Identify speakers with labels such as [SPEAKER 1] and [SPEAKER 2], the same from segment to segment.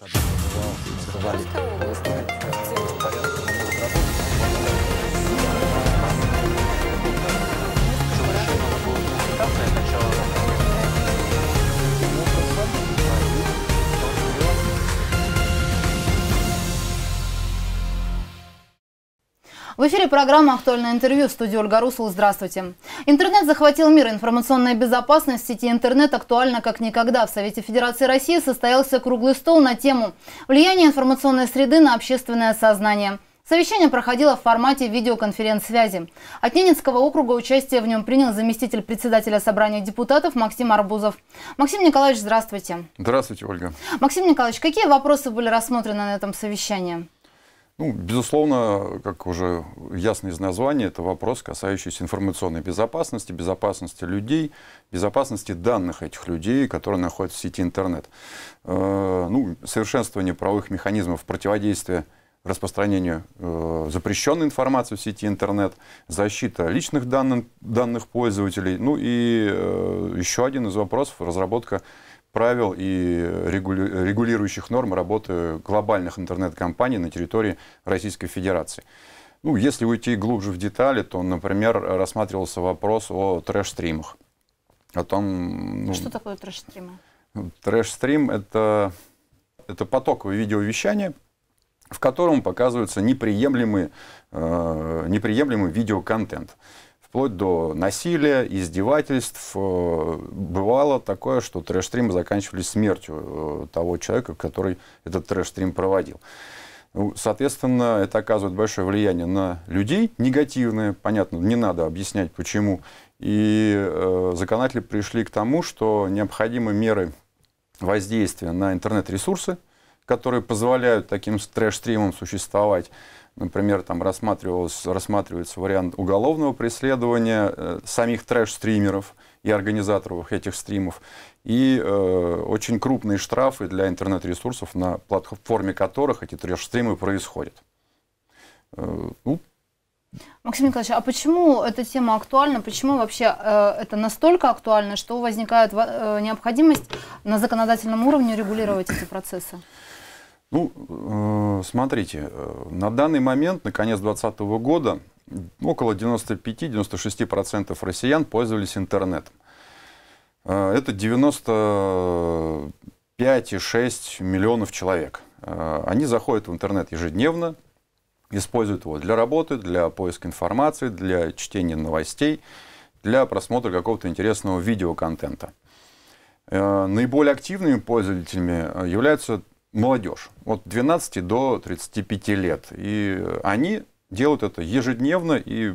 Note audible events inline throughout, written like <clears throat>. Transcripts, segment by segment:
[SPEAKER 1] Давай. В эфире программа «Актуальное интервью» в студии Ольга Русул. Здравствуйте. Интернет захватил мир. Информационная безопасность в сети интернет актуальна как никогда. В Совете Федерации России состоялся круглый стол на тему «Влияние информационной среды на общественное сознание». Совещание проходило в формате видеоконференц-связи. От Ненецкого округа участие в нем принял заместитель председателя собрания депутатов Максим Арбузов. Максим Николаевич, здравствуйте.
[SPEAKER 2] Здравствуйте, Ольга.
[SPEAKER 1] Максим Николаевич, какие вопросы были рассмотрены на этом совещании?
[SPEAKER 2] Ну, безусловно, как уже ясно из названия, это вопрос, касающийся информационной безопасности, безопасности людей, безопасности данных этих людей, которые находятся в сети интернет. Э, ну, совершенствование правовых механизмов противодействия распространению э, запрещенной информации в сети интернет, защита личных данных, данных пользователей. Ну и э, еще один из вопросов – разработка правил и регулирующих норм работы глобальных интернет-компаний на территории Российской Федерации. Ну, если уйти глубже в детали, то, например, рассматривался вопрос о трэш-стримах. О том, ну, Что
[SPEAKER 1] такое трэш-стримы?
[SPEAKER 2] Трэш-стрим это, — это потоковое видеовещание, в котором показывается неприемлемый, э, неприемлемый видеоконтент вплоть до насилия, издевательств. Э, бывало такое, что трэш-стримы заканчивались смертью э, того человека, который этот трэш-стрим проводил. Ну, соответственно, это оказывает большое влияние на людей, негативное, понятно, не надо объяснять почему. И э, законодатели пришли к тому, что необходимы меры воздействия на интернет-ресурсы, которые позволяют таким трэш-стримам существовать. Например, там рассматривался, рассматривается вариант уголовного преследования э, самих трэш-стримеров и организаторов этих стримов. И э, очень крупные штрафы для интернет-ресурсов, на платформе которых эти трэш-стримы происходят. Э, ну,
[SPEAKER 1] Максим Николаевич, а почему эта тема актуальна? Почему вообще э, это настолько актуально, что возникает э, необходимость на законодательном уровне регулировать эти процессы?
[SPEAKER 2] Ну, э, смотрите, э, на данный момент, на конец 2020 года, около 95-96% россиян пользовались интернетом. Э, это 95,6 миллионов человек. Они заходят в интернет ежедневно, используют его для работы, для поиска информации, для чтения новостей, для просмотра какого-то интересного видеоконтента. Наиболее активными пользователями являются молодежь от 12 до 35 лет. И они делают это ежедневно, и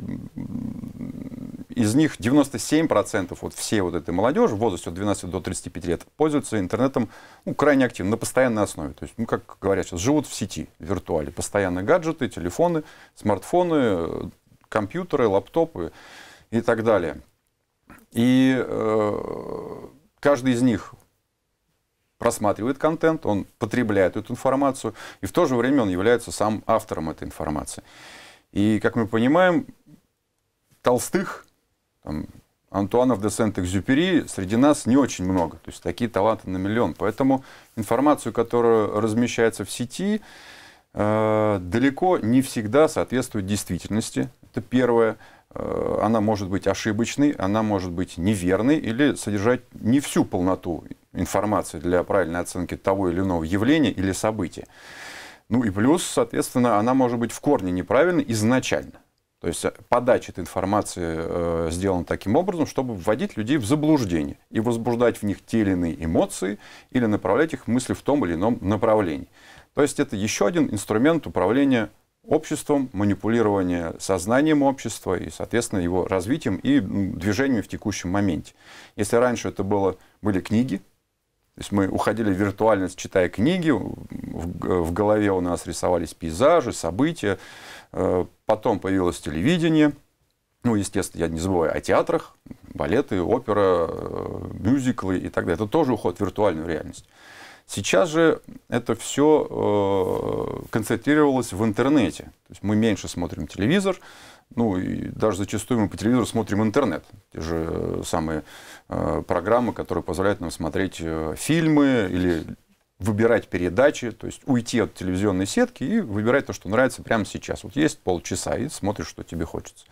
[SPEAKER 2] из них 97% вот всей вот этой молодежи в возрасте от 12 до 35 лет пользуются интернетом ну, крайне активно, на постоянной основе. То есть, ну, как говорят сейчас, живут в сети виртуале. Постоянно гаджеты, телефоны, смартфоны, компьютеры, лаптопы и так далее. И э, каждый из них просматривает контент, он потребляет эту информацию, и в то же время он является сам автором этой информации. И, как мы понимаем, Толстых, там, Антуанов де Сент-Экзюпери среди нас не очень много. То есть такие таланты на миллион. Поэтому информацию, которая размещается в сети, э, далеко не всегда соответствует действительности. Это первое. Э, она может быть ошибочной, она может быть неверной или содержать не всю полноту информацию для правильной оценки того или иного явления или события. Ну и плюс, соответственно, она может быть в корне неправильной изначально. То есть э, подача этой информации э, сделана таким образом, чтобы вводить людей в заблуждение и возбуждать в них те или иные эмоции или направлять их мысли в том или ином направлении. То есть это еще один инструмент управления обществом, манипулирования сознанием общества и, соответственно, его развитием и движением в текущем моменте. Если раньше это было, были книги, то есть мы уходили в виртуальность, читая книги, в, в голове у нас рисовались пейзажи, события, э, потом появилось телевидение, ну, естественно, я не забываю о театрах, балеты, опера, э, мюзиклы и так далее. Это тоже уход в виртуальную реальность. Сейчас же это все э, концентрировалось в интернете. То есть мы меньше смотрим телевизор, ну и даже зачастую мы по телевизору смотрим интернет. Те же э, самые э, программы, которые позволяют нам смотреть э, фильмы или выбирать передачи, то есть уйти от телевизионной сетки и выбирать то, что нравится прямо сейчас. Вот есть полчаса и смотришь, что тебе хочется.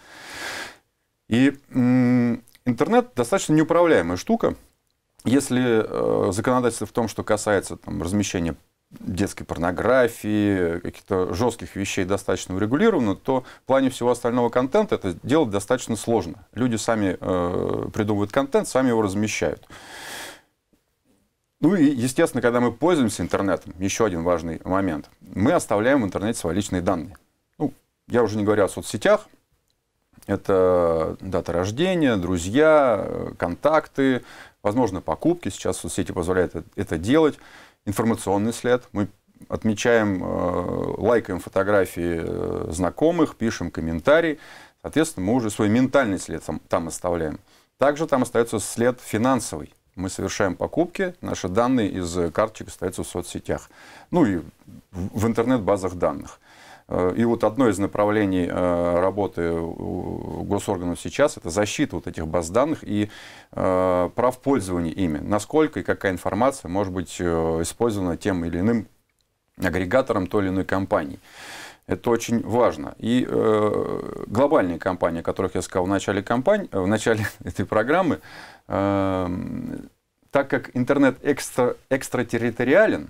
[SPEAKER 2] И интернет достаточно неуправляемая штука. Если э, законодательство в том, что касается там, размещения детской порнографии, каких-то жестких вещей достаточно урегулировано, то в плане всего остального контента это делать достаточно сложно. Люди сами э, придумывают контент, сами его размещают. Ну и, естественно, когда мы пользуемся интернетом, еще один важный момент, мы оставляем в интернете свои личные данные. Ну, я уже не говорю о соцсетях, это дата рождения, друзья, э, контакты, возможно, покупки. Сейчас соцсети позволяют э, это делать информационный след. Мы отмечаем, э, лайкаем фотографии э, знакомых, пишем комментарии. Соответственно, мы уже свой ментальный след там, там оставляем. Также там остается след финансовый. Мы совершаем покупки, наши данные из карточек остаются в соцсетях, ну и в интернет-базах данных. Э, и вот одно из направлений э, работы госорганов сейчас – это защита вот этих баз данных и э, прав пользования ими. Насколько и какая информация может быть использована тем или иным агрегатором той или иной компании. Это очень важно. И э, глобальные компании, о которых я сказал в начале, компании, в начале <laughs> этой программы, э, так как интернет экстра, экстратерриториален,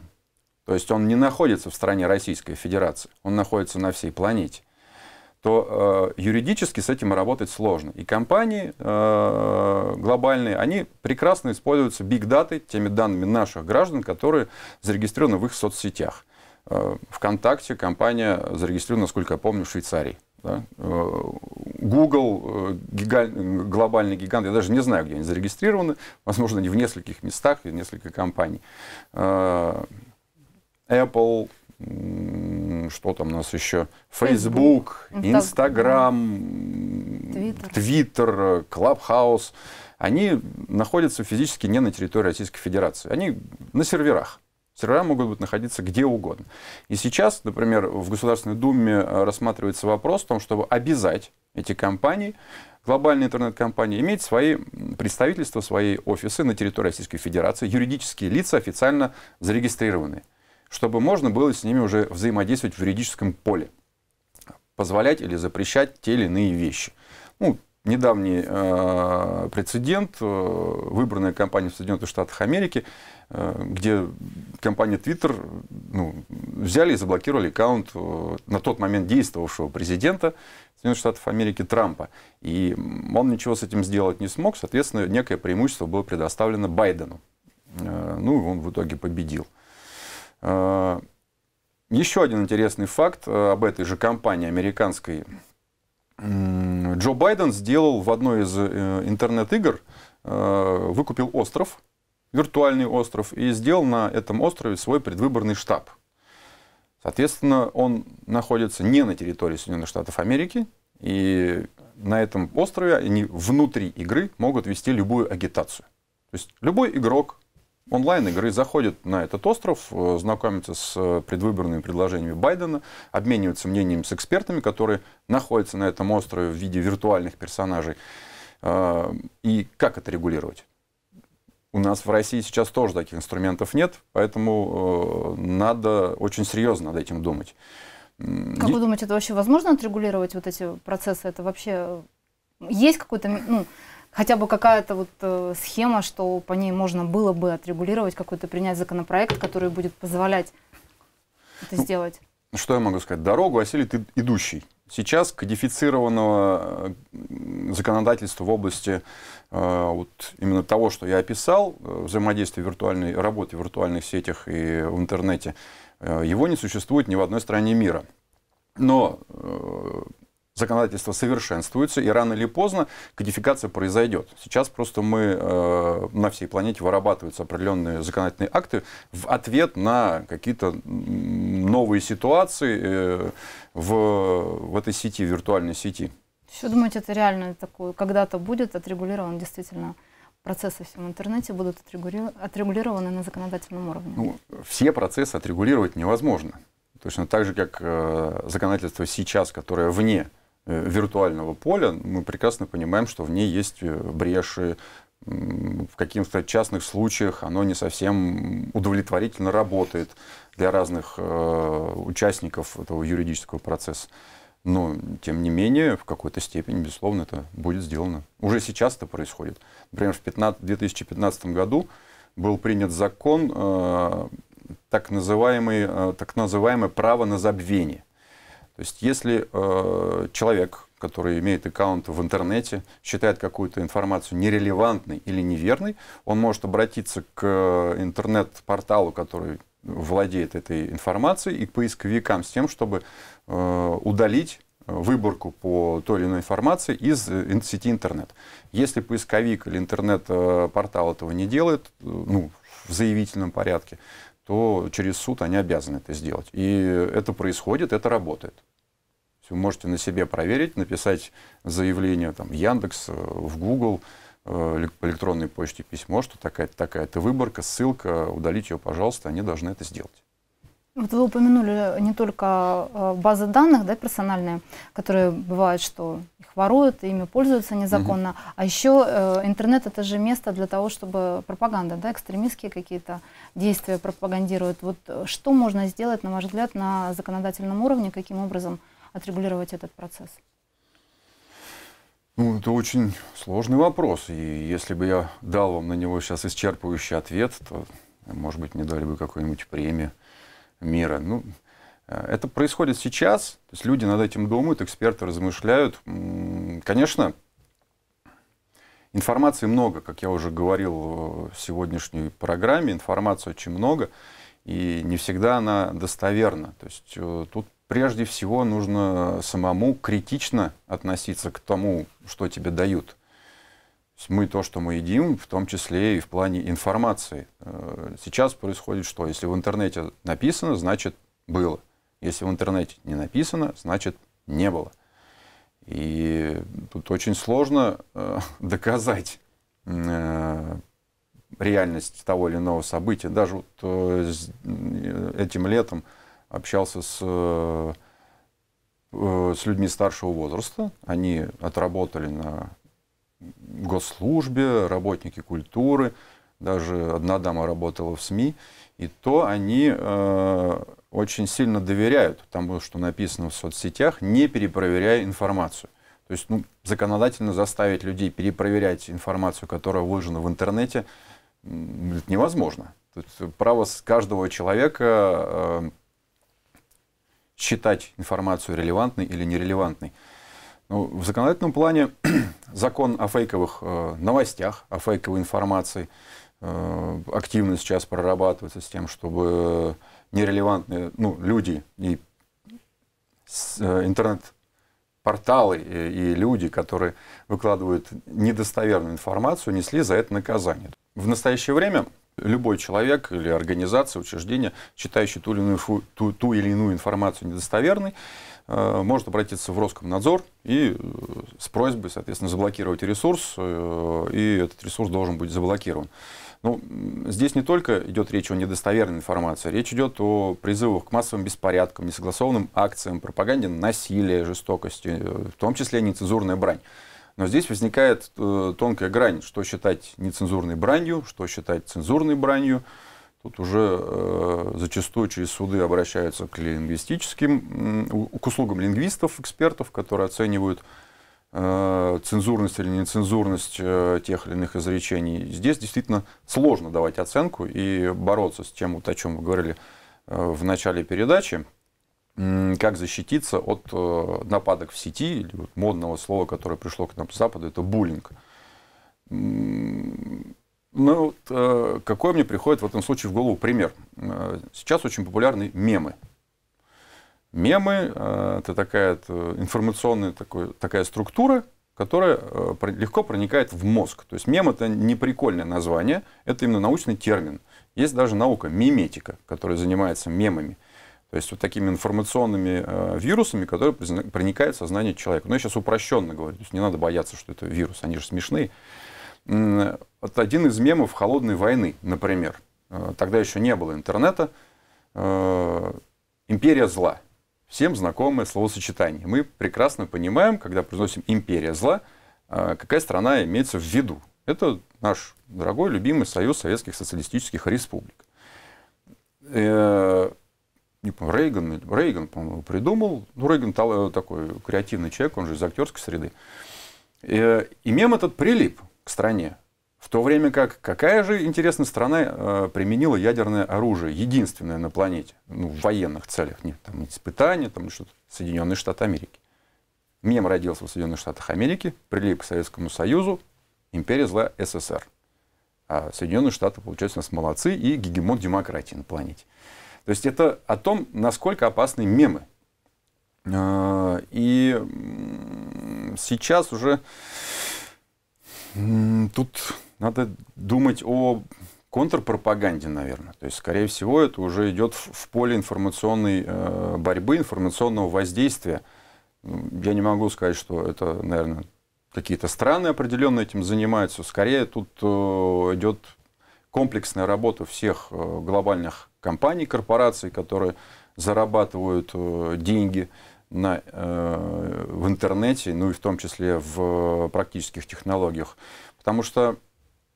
[SPEAKER 2] то есть он не находится в стране Российской Федерации, он находится на всей планете, то э, юридически с этим работать сложно. И компании э, глобальные, они прекрасно используются бигдатой, теми данными наших граждан, которые зарегистрированы в их соцсетях. Э, ВКонтакте компания зарегистрирована, насколько я помню, в Швейцарии. Да? Э, Google, э, гига... глобальный гигант, я даже не знаю, где они зарегистрированы, возможно, они в нескольких местах в нескольких компаний. Э, Apple, что там у нас еще, Facebook, Instagram, Twitter, Clubhouse, они находятся физически не на территории Российской Федерации, они на серверах. Сервера могут быть находиться где угодно. И сейчас, например, в Государственной Думе э, рассматривается вопрос о том, чтобы обязать эти компании, глобальные интернет-компании, иметь свои представительства, свои офисы на территории Российской Федерации, юридические лица официально зарегистрированные чтобы можно было с ними уже взаимодействовать в юридическом поле, позволять или запрещать те или иные вещи. Ну, недавний э, прецедент, э, выбранная компания в Соединенных Штатах Америки, э, где компания Twitter ну, взяли и заблокировали аккаунт э, на тот момент действовавшего президента Соединенных Штатов Америки Трампа. И он ничего с этим сделать не смог, соответственно, некое преимущество было предоставлено Байдену. Э, ну, он в итоге победил. Э, Э, еще один интересный факт э, об этой же компании американской. Джо Байден сделал в одной из э, интернет-игр, выкупил остров, виртуальный остров, и сделал на этом острове свой предвыборный штаб. Соответственно, он находится не на территории Соединенных Штатов Америки, и на этом острове они внутри игры могут вести любую агитацию. То есть любой игрок онлайн-игры, заходят на этот остров, э, знакомятся с э, предвыборными предложениями Байдена, обмениваются мнением с экспертами, которые находятся на этом острове в виде виртуальных персонажей. Э, и как это регулировать? У нас в России сейчас тоже таких инструментов нет, поэтому надо очень серьезно над этим думать. Как вы
[SPEAKER 1] думаете, это вообще возможно отрегулировать вот эти процессы? Это вообще есть какой-то ну, хотя бы какая-то вот э, схема, что по ней можно было бы отрегулировать, какой-то принять законопроект, который будет позволять это ну, сделать?
[SPEAKER 2] Ну, что я могу сказать? Дорогу осилит идущий. Сейчас кодифицированного э, законодательства в области э, вот именно того, что я описал, э, взаимодействия виртуальной, работы в виртуальных сетях и в интернете, э, его не существует ни в одной стране мира. Но э, законодательство совершенствуется, и рано или поздно кодификация произойдет. Сейчас просто мы э, на всей планете вырабатываются определенные законодательные акты в ответ на какие-то новые ситуации э, в, в этой сети, виртуальной сети.
[SPEAKER 1] Еще думаете, это реально такое, когда-то будет отрегулирован действительно процессы всем в интернете будут отрегулированы на законодательном уровне? Ну,
[SPEAKER 2] все процессы отрегулировать невозможно. Точно так же, как э, законодательство сейчас, которое вне Э, виртуального поля, мы прекрасно понимаем, что в ней есть э, бреши, в каких-то частных случаях оно не совсем удовлетворительно работает для разных э, участников этого юридического процесса. Но, тем не менее, в какой-то степени, безусловно, это будет сделано. Уже сейчас это происходит. Например, в 15, 2015 году был принят закон, э, так, называемый, э, так называемое право на забвение. То есть если э, человек, который имеет аккаунт в интернете, считает какую-то информацию нерелевантной или неверной, он может обратиться к интернет-порталу, который владеет этой информацией, и к поисковикам с тем, чтобы э, удалить выборку по той или иной информации из э, сети интернет. Если поисковик или интернет-портал э, этого не делает, э, ну, в заявительном порядке, то через суд они обязаны это сделать. И это происходит, это работает. Вы можете на себе проверить, написать заявление там, в Яндекс, э, в Google, э, по электронной почте письмо, что такая-то такая, выборка, ссылка, удалить ее, пожалуйста, они должны это сделать.
[SPEAKER 1] Вот вы упомянули э, не только базы данных, да, персональные, которые бывают, что их воруют, ими пользуются незаконно, угу. а еще э, интернет это же место для того, чтобы пропаганда, да, экстремистские какие-то действия пропагандируют. Вот что можно сделать, на ваш взгляд, на законодательном уровне, каким образом отрегулировать этот процесс?
[SPEAKER 2] Ну, это очень сложный вопрос. И если бы я дал вам на него сейчас исчерпывающий ответ, то, может быть, мне дали бы какую-нибудь премию мира. Ну, э, это происходит сейчас. То есть люди над этим думают, эксперты размышляют. Конечно, информации много, как я уже говорил в сегодняшней программе. Информации очень много, и не всегда она достоверна. То есть э, тут прежде всего нужно самому критично относиться к тому, что тебе дают. мы то, что мы едим, в том числе и в плане информации. Э, сейчас происходит что? Если в интернете написано, значит было. Если в интернете не написано, значит не было. И тут очень сложно э, <laughs> доказать э, реальность того или иного события. Даже вот, э, э этим летом э, общался с, э, э, с людьми старшего возраста. Они отработали на госслужбе, работники культуры, даже одна дама работала в СМИ, и то они э, очень сильно доверяют тому, что написано в соцсетях, не перепроверяя информацию. То есть ну, законодательно заставить людей перепроверять информацию, которая выложена в интернете, невозможно. Тут право каждого человека э, считать информацию релевантной или нерелевантной. Ну, в законодательном плане <clears throat> закон о фейковых э, новостях, о фейковой информации э, активно сейчас прорабатывается с тем, чтобы нерелевантные ну, люди и э, интернет-порталы и, э, и люди, которые выкладывают недостоверную информацию, несли за это наказание. В настоящее время любой человек или организация, учреждение, считающий ту или иную, ту, ту или иную информацию недостоверной, э, может обратиться в Роскомнадзор и э, с просьбой, соответственно, заблокировать ресурс, э, и этот ресурс должен быть заблокирован. Ну, здесь не только идет речь о недостоверной информации, речь идет о призывах к массовым беспорядкам, несогласованным акциям, пропаганде насилия, жестокости, в том числе нецензурная брань. Но здесь возникает э, тонкая грань, что считать нецензурной бранью, что считать цензурной бранью. Тут уже э, зачастую через суды обращаются к лингвистическим, э, к услугам лингвистов, экспертов, которые оценивают э, цензурность или нецензурность э, тех или иных изречений. Здесь действительно сложно давать оценку и бороться с тем, вот о чем вы говорили э, в начале передачи как защититься от э, нападок в сети, или вот модного слова, которое пришло к нам с Запада, это буллинг. Ну, вот, э, какой мне приходит в этом случае в голову пример? Э, сейчас очень популярны мемы. Мемы – это такая это информационная такой, такая структура, которая легко проникает в мозг. То есть мем – это не прикольное название, это именно научный термин. Есть даже наука – миметика, которая занимается мемами – то есть вот такими информационными э, вирусами, которые проникают в сознание человека. Но я сейчас упрощенно говорю, то есть не надо бояться, что это вирус, они же смешные. Вот один из мемов «Холодной войны», например. Э, тогда еще не было интернета. Э, «Империя зла». Всем знакомое словосочетание. Мы прекрасно понимаем, когда произносим «империя зла», э, какая страна имеется в виду. Это наш дорогой, любимый Союз Советских Социалистических Республик не помню, Рейган, Рейган, по-моему, придумал. Ну, Рейган такой креативный человек, он же из актерской среды. И, э, и мем этот прилип к стране. В то время как какая же, интересная страна э, применила ядерное оружие, единственное на планете, ну, в военных целях, не там испытания, там что-то, Соединенные Штаты Америки. Мем родился в Соединенных Штатах Америки, прилип к Советскому Союзу, империя зла СССР. А Соединенные Штаты, получается, у нас молодцы и гегемон демократии на планете. То есть это о том, насколько опасны мемы. А, и сейчас уже тут надо думать о контрпропаганде, наверное. То есть, скорее всего, это уже идет в поле информационной э, борьбы, информационного воздействия. Ну, я не могу сказать, что это, наверное, какие-то страны определенно этим занимаются. Скорее тут э, идет комплексная работа всех э, глобальных компаний, корпораций, которые зарабатывают э, деньги на, э, в интернете, ну и в том числе в практических технологиях. Потому что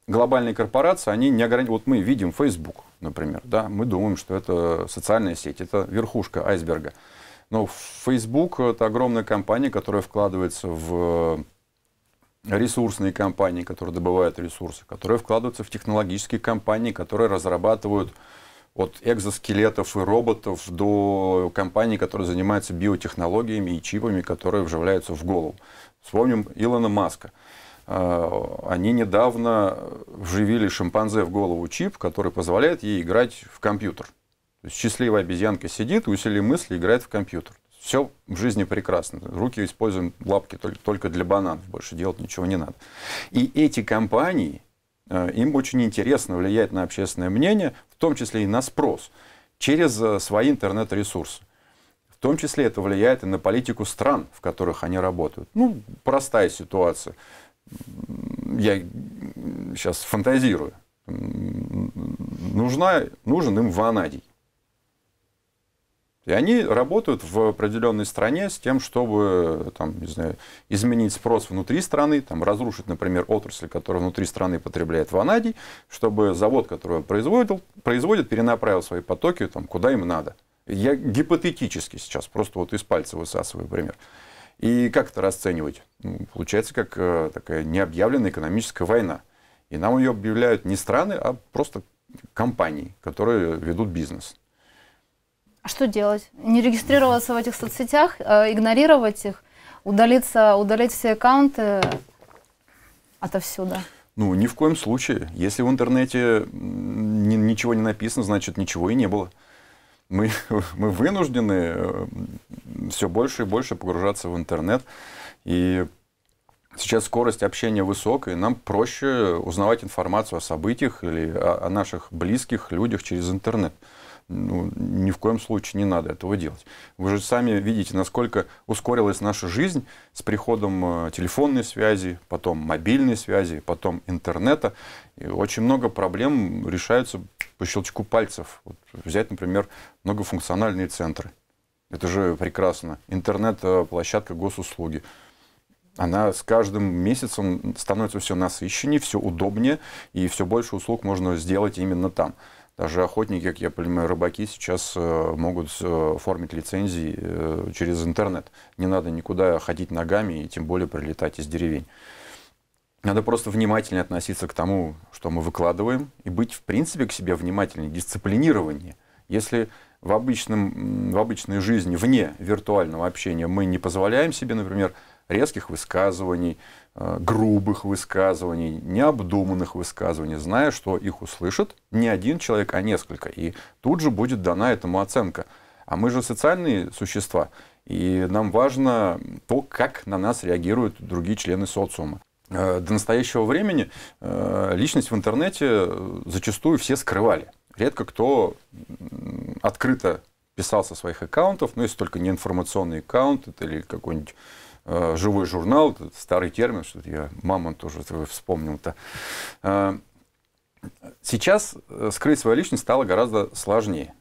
[SPEAKER 2] глобальные корпорации, они не ограничены. Вот мы видим Facebook, например, да, мы думаем, что это социальная сеть, это верхушка айсберга. Но Facebook это огромная компания, которая вкладывается в ресурсные компании, которые добывают ресурсы, которые вкладываются в технологические компании, которые разрабатывают от экзоскелетов и роботов до компаний, которые занимаются биотехнологиями и чипами, которые вживляются в голову. Вспомним Илона Маска. Э, они недавно вживили шимпанзе в голову чип, который позволяет ей играть в компьютер. То есть счастливая обезьянка сидит, усилие мысли играет в компьютер. Все в жизни прекрасно. Руки используем, лапки только, для бананов. Больше делать ничего не надо. И эти компании, э, им очень интересно влиять на общественное мнение, в том числе и на спрос, через э, свои интернет-ресурсы. В том числе это влияет и на политику стран, в которых они работают. Ну, простая ситуация. Я сейчас фантазирую. Нужна, нужен им ванадий. И они работают в определенной стране с тем, чтобы там, не знаю, изменить спрос внутри страны, там, разрушить, например, отрасль, которая внутри страны потребляет ванадий, чтобы завод, который производил, производит, перенаправил свои потоки там, куда им надо. Я гипотетически сейчас просто вот из пальца высасываю пример. И как это расценивать? Ну, получается, как э, такая необъявленная экономическая война. И нам ее объявляют не страны, а просто компании, которые ведут бизнес. А
[SPEAKER 1] что делать? Не регистрироваться в этих соцсетях, э, игнорировать их, удалиться, удалить все аккаунты э, отовсюду?
[SPEAKER 2] Ну, ни в коем случае. Если в интернете ни, ничего не написано, значит, ничего и не было. Мы, <laughs> мы вынуждены э, все больше и больше погружаться в интернет. И сейчас скорость общения высокая, нам проще узнавать информацию о событиях или о, о наших близких людях через интернет ну, ни в коем случае не надо этого делать. Вы же сами видите, насколько ускорилась наша жизнь с приходом э, телефонной связи, потом мобильной связи, потом интернета. И очень много проблем решаются по щелчку пальцев. Вот взять, например, многофункциональные центры. Это же прекрасно. Интернет э, – площадка госуслуги. Она с каждым месяцем становится все насыщеннее, все удобнее, и все больше услуг можно сделать именно там. Даже охотники, как я понимаю, рыбаки сейчас э, могут э, оформить лицензии э, через интернет. Не надо никуда ходить ногами и тем более прилетать из деревень. Надо просто внимательно относиться к тому, что мы выкладываем, и быть, в принципе, к себе внимательнее, дисциплинированнее. Если в, обычном, в обычной жизни, вне виртуального общения, мы не позволяем себе, например, резких высказываний, э, грубых высказываний, необдуманных высказываний, зная, что их услышит не один человек, а несколько. И тут же будет дана этому оценка. А мы же социальные существа, и нам важно то, как на нас реагируют другие члены социума. Э, до настоящего времени э, личность в интернете зачастую все скрывали. Редко кто открыто писал со своих аккаунтов, ну, если только не информационный аккаунт это или какой-нибудь Э, живой журнал, старый термин, что я мама тоже вспомнил-то. Э, сейчас э, скрыть свою личность стало гораздо сложнее.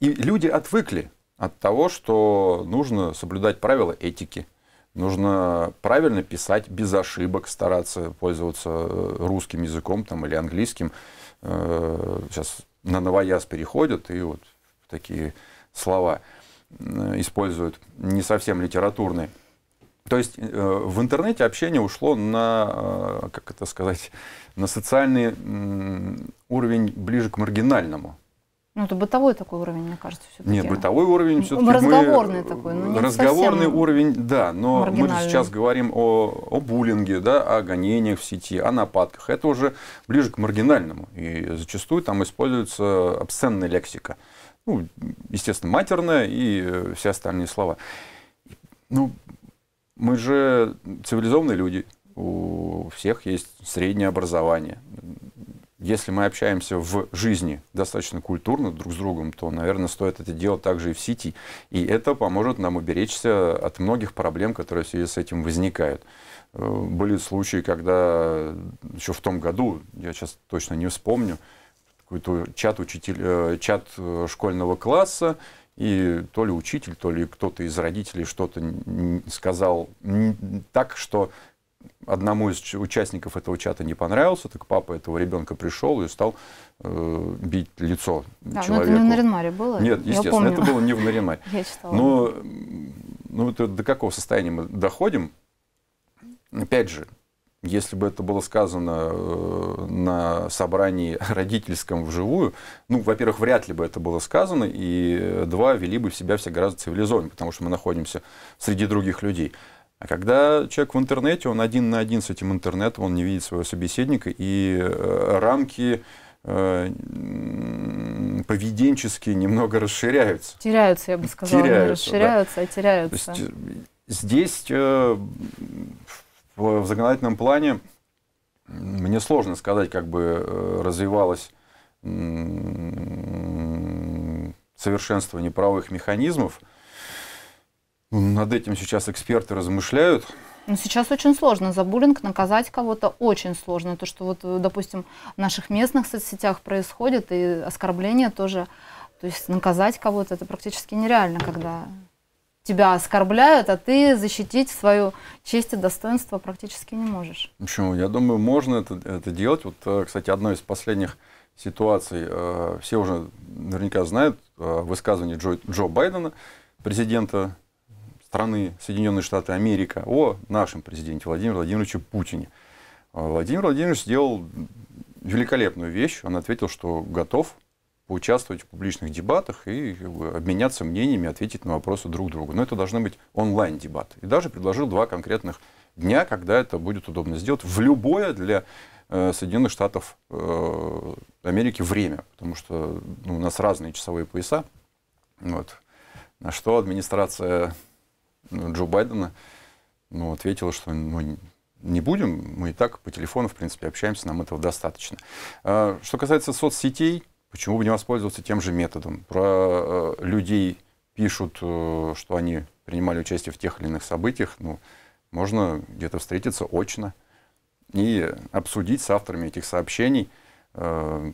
[SPEAKER 2] И люди отвыкли от того, что нужно соблюдать правила этики, нужно правильно писать без ошибок, стараться пользоваться русским языком там, или английским. Сейчас на новояз переходят и вот такие слова используют не совсем литературные. То есть э, в интернете общение ушло на, э, как это сказать, на социальный уровень ближе к маргинальному.
[SPEAKER 1] Ну, это бытовой такой уровень, мне кажется, все-таки. Нет, бытовой уровень все-таки Разговорный мы, э, такой, ну, не Разговорный
[SPEAKER 2] уровень, да, но мы сейчас говорим о, о буллинге, да, о гонениях в сети, о нападках. Это уже ближе к маргинальному, и зачастую там используется обсценная лексика. Ну, естественно, матерная и все остальные слова. Ну, мы же цивилизованные люди, у всех есть среднее образование. Если мы общаемся в жизни достаточно культурно друг с другом, то, наверное, стоит это делать также и в сети. И это поможет нам уберечься от многих проблем, которые в связи с этим возникают. Э, были случаи, когда еще в том году, я сейчас точно не вспомню, какой-то чат, учитель, э, чат э, школьного класса, и то ли учитель, то ли кто-то из родителей что-то сказал так, что одному из участников этого чата не понравился, так папа этого ребенка пришел и стал э, бить лицо да, ну человеку. это не в
[SPEAKER 1] Наринмаре было? Нет, естественно, это было не в Наринмаре. <laughs> Я читала. Но
[SPEAKER 2] ну, это до какого состояния мы доходим? Опять же, если бы это было сказано э, на собрании <laughs> родительском вживую, ну, во-первых, вряд ли бы это было сказано, и э, два, вели бы в себя все гораздо цивилизованнее, потому что мы находимся среди других людей. А когда человек в интернете, он один на один с этим интернетом, он не видит своего собеседника, и э, рамки поведенческие немного расширяются.
[SPEAKER 1] Теряются, я бы сказала, теряются, не расширяются, да. а теряются. То есть,
[SPEAKER 2] здесь в законодательном плане мне сложно сказать, как бы э, развивалось совершенствование правовых механизмов. Над этим сейчас эксперты размышляют. Но ну, сейчас
[SPEAKER 1] очень сложно за буллинг наказать кого-то, очень сложно. То, что вот, допустим, в наших местных соцсетях происходит, и оскорбления тоже. То есть наказать кого-то это практически нереально, когда тебя оскорбляют, а ты защитить свою честь и достоинство практически не можешь.
[SPEAKER 2] Почему? Я думаю, можно это, это делать. Вот, э, кстати, одной из последних ситуаций, э, все уже наверняка знают э, высказывание Джо, Джо Байдена, президента страны Соединенные Штаты Америка, о нашем президенте Владимире Владимировиче Путине. Э, Владимир Владимирович сделал великолепную вещь. Он ответил, что готов поучаствовать в публичных дебатах и обменяться мнениями, ответить на вопросы друг друга. Но это должны быть онлайн-дебаты. И даже предложил два конкретных дня, когда это будет удобно сделать в любое для э, Соединенных Штатов э, Америки время, потому что ну, у нас разные часовые пояса. Вот. На что администрация ну, Джо Байдена ну, ответила, что ну, не будем, мы и так по телефону, в принципе, общаемся, нам этого достаточно. А, что касается соцсетей, Почему бы не воспользоваться тем же методом? Про э, людей пишут, э, что они принимали участие в тех или иных событиях. Ну, можно где-то встретиться очно и обсудить с авторами этих сообщений, э,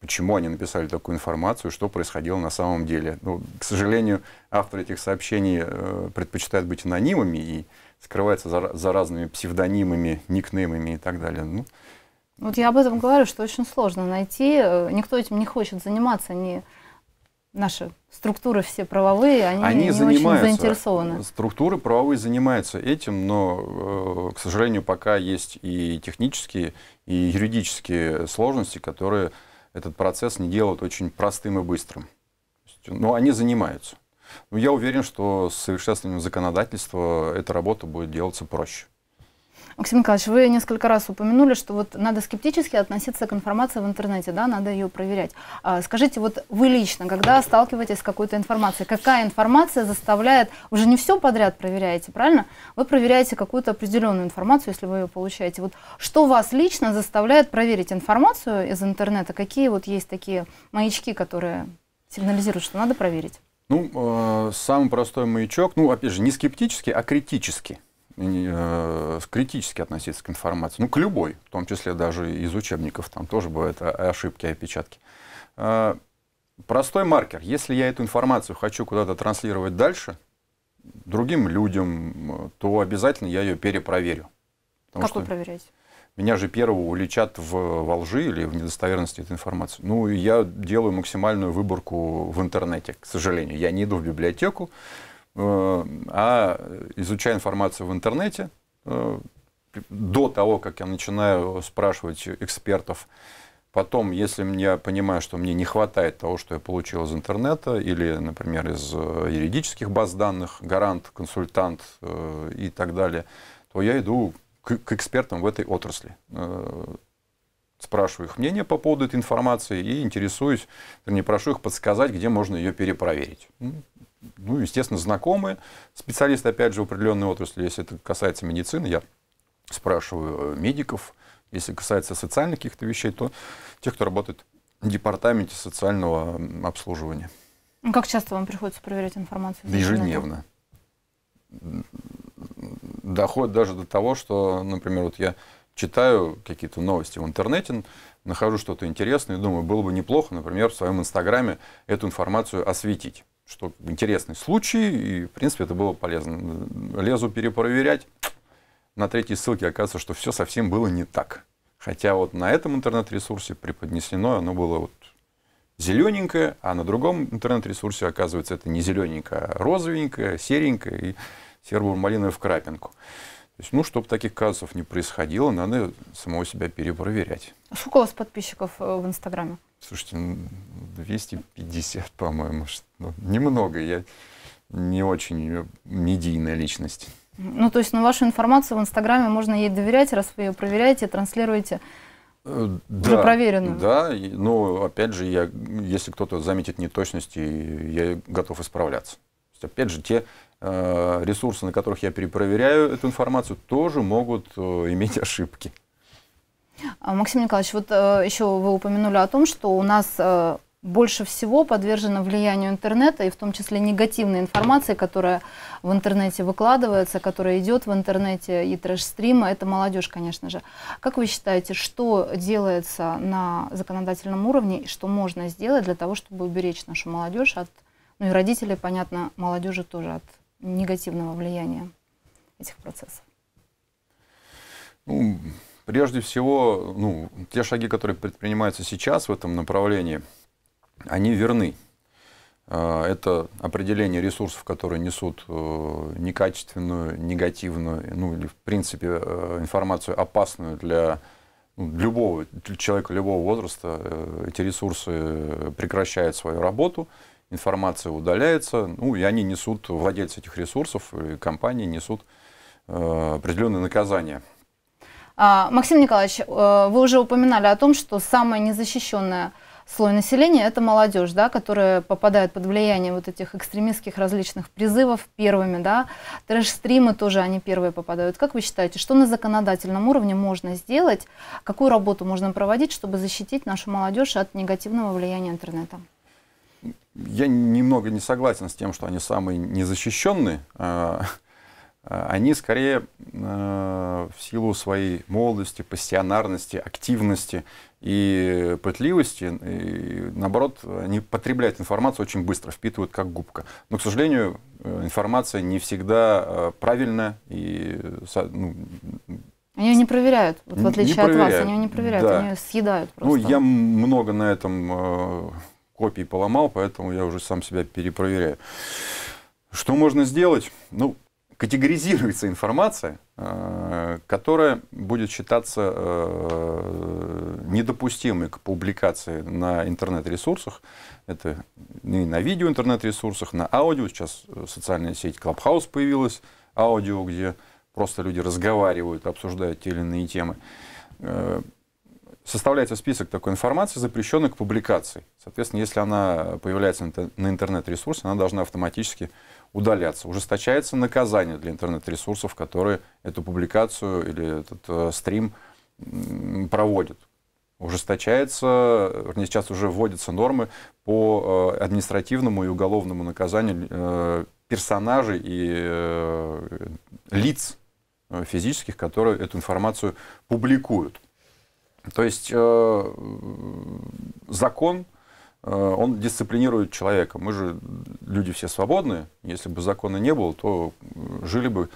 [SPEAKER 2] почему они написали такую информацию, что происходило на самом деле. Ну, к сожалению, авторы этих сообщений предпочитают быть анонимами и скрываются за, за разными псевдонимами, никнеймами и так далее. Ну,
[SPEAKER 1] вот я об этом говорю, что очень сложно найти. Э, никто этим не хочет заниматься, они наши структуры все правовые, они, они не занимаются, очень заинтересованы.
[SPEAKER 2] Структуры правовые занимаются этим, но, э, к сожалению, пока есть и технические, и юридические сложности, которые этот процесс не делают очень простым и быстрым. Но ну, они занимаются. Но я уверен, что с совершенствованием законодательства эта работа будет делаться проще.
[SPEAKER 1] Максим Николаевич, вы несколько раз упомянули, что вот надо скептически относиться к информации в интернете, да, надо ее проверять. А, скажите, вот вы лично, когда сталкиваетесь с какой-то информацией, какая информация заставляет, уже не все подряд проверяете, правильно? Вы проверяете какую-то определенную информацию, если вы ее получаете. Вот что вас лично заставляет проверить информацию из интернета? Какие вот есть такие маячки, которые сигнализируют, что надо проверить?
[SPEAKER 2] Ну, э, самый простой маячок, ну, опять же, не скептически, а критически – Э, критически относиться к информации, ну, к любой, в том числе даже из учебников, там тоже бывают ошибки, опечатки. Э, простой маркер. Если я эту информацию хочу куда-то транслировать дальше, другим людям, то обязательно я ее перепроверю. Потому как вы проверяете? Меня же первого уличат в, во лжи или в недостоверности этой информации. Ну, я делаю максимальную выборку в интернете, к сожалению. Я не иду в библиотеку, Э, а изучая информацию в интернете, э, до того, как я начинаю спрашивать экспертов, потом, если я понимаю, что мне не хватает того, что я получил из интернета или, например, из э, юридических баз данных, гарант, консультант и так далее, то я иду к, к экспертам в этой отрасли спрашиваю их мнение по поводу этой информации и интересуюсь, не прошу их подсказать, где можно ее перепроверить ну, естественно, знакомые. Специалисты, опять же, в определенной отрасли, если это касается медицины, я спрашиваю э, медиков, если касается социальных каких-то вещей, то тех, кто работает в департаменте социального обслуживания.
[SPEAKER 1] Ну, как часто вам приходится проверять информацию? Да ежедневно.
[SPEAKER 2] Доходит даже до того, что, например, вот я читаю какие-то новости в интернете, нахожу что-то интересное и думаю, было бы неплохо, например, в своем инстаграме эту информацию осветить что интересный случай, и, в принципе, это было полезно. Лезу перепроверять. На третьей ссылке оказывается, что все совсем было не так. Хотя вот на этом интернет-ресурсе преподнесено, оно было вот зелененькое, а на другом интернет-ресурсе, оказывается, это не зелененькое, а розовенькое, серенькое и сербурмалиновое в крапинку. То есть, ну, чтобы таких казусов не происходило, надо самого себя перепроверять.
[SPEAKER 1] А сколько у вас подписчиков э, в Инстаграме?
[SPEAKER 2] Слушайте, 250, по-моему, ну, немного. Я не очень э, медийная личность.
[SPEAKER 1] Ну, то есть, ну, вашу информацию в Инстаграме можно ей доверять, раз вы ее проверяете, транслируете
[SPEAKER 2] э, да, уже проверенную. Да, но ну, опять же, я, если кто-то заметит неточности, я готов исправляться. То есть, опять же, те э, ресурсы, на которых я перепроверяю эту информацию, тоже могут э, иметь <laughs> ошибки.
[SPEAKER 1] А, Максим Николаевич, вот э, еще вы упомянули о том, что у нас э, больше всего подвержена влиянию интернета и в том числе негативной информации, которая в интернете выкладывается, которая идет в интернете и трэш-стрима, это молодежь, конечно же. Как вы считаете, что делается на законодательном уровне, что можно сделать для того, чтобы уберечь нашу молодежь от, ну и родителей, понятно, молодежи тоже от негативного влияния этих процессов?
[SPEAKER 2] Ну, Прежде всего, ну, те шаги, которые предпринимаются сейчас в этом направлении, они верны. А, это определение ресурсов, которые несут э, некачественную, негативную, ну или в принципе э, информацию опасную для ну, любого для человека любого возраста. Э, эти ресурсы прекращают свою работу, информация удаляется, ну и они несут, владельцы этих ресурсов компании несут определенные наказания
[SPEAKER 1] а, Максим Николаевич, э, вы уже упоминали о том, что самое незащищенное слой населения – это молодежь, да, которая попадает под влияние вот этих экстремистских различных призывов первыми, да, трэш-стримы тоже они первые попадают. Как вы считаете, что на законодательном уровне можно сделать, какую работу можно проводить, чтобы защитить нашу молодежь от негативного влияния интернета?
[SPEAKER 2] Я немного не согласен с тем, что они самые незащищенные. А, Э, они скорее э, в силу своей молодости, пассионарности, активности и пытливости, и, наоборот, они потребляют информацию очень быстро, впитывают как губка. Но, к сожалению, э, информация не всегда правильная и ну,
[SPEAKER 1] они ее не проверяют, вот в отличие не проверяют. от вас, они ее не проверяют, да. они ее съедают ну, просто. Ну, я
[SPEAKER 2] много на этом э, копий поломал, поэтому я уже сам себя перепроверяю. Что можно сделать? Ну, категоризируется информация, э, которая будет считаться э, недопустимой к публикации на интернет-ресурсах. Это и на видео интернет-ресурсах, на аудио. Сейчас социальная сеть Clubhouse появилась, аудио, где просто люди разговаривают, обсуждают те или иные темы. Э, составляется список такой информации, запрещенной к публикации. Соответственно, если она появляется на интернет-ресурсе, она должна автоматически удаляться. Ужесточается наказание для интернет-ресурсов, которые эту публикацию или этот э, стрим проводят. Ужесточается, вернее, сейчас уже вводятся нормы по э, административному и уголовному наказанию э, персонажей и э, лиц э, физических, которые эту информацию публикуют. То есть э, закон, э, он дисциплинирует человека. Мы же люди все свободные. Если бы закона не было, то э, жили бы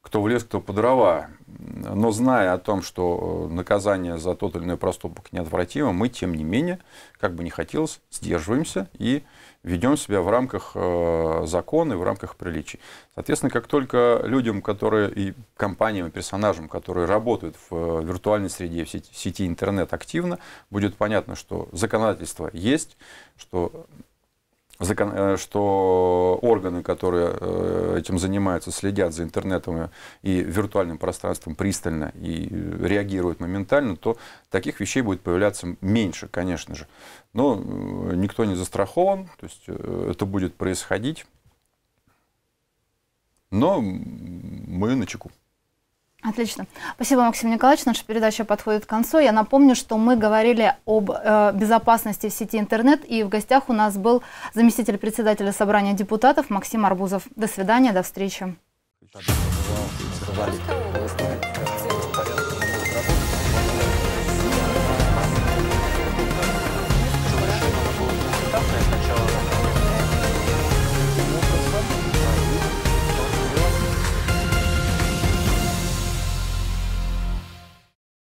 [SPEAKER 2] кто в лес, кто по дрова. Но зная о том, что наказание за тот или иной проступок неотвратимо, мы, тем не менее, как бы не хотелось, сдерживаемся и э, ведем себя в рамках э, закона и в рамках приличий. Соответственно, как только людям, которые и компаниям, и персонажам, которые работают в э, виртуальной среде, в сети, в сети интернет активно, будет понятно, что законодательство есть, что Э, что органы, которые э, этим занимаются, следят за интернетом и виртуальным пространством пристально и реагируют моментально, то таких вещей будет появляться меньше, конечно же. Но э, никто не застрахован, то есть это будет происходить. Но мы на чеку.
[SPEAKER 1] Отлично. Спасибо, Максим Николаевич. Наша передача подходит к концу. Я напомню, что мы говорили об э, безопасности в сети интернет, и в гостях у нас был заместитель председателя собрания депутатов Максим Арбузов. До свидания, до встречи.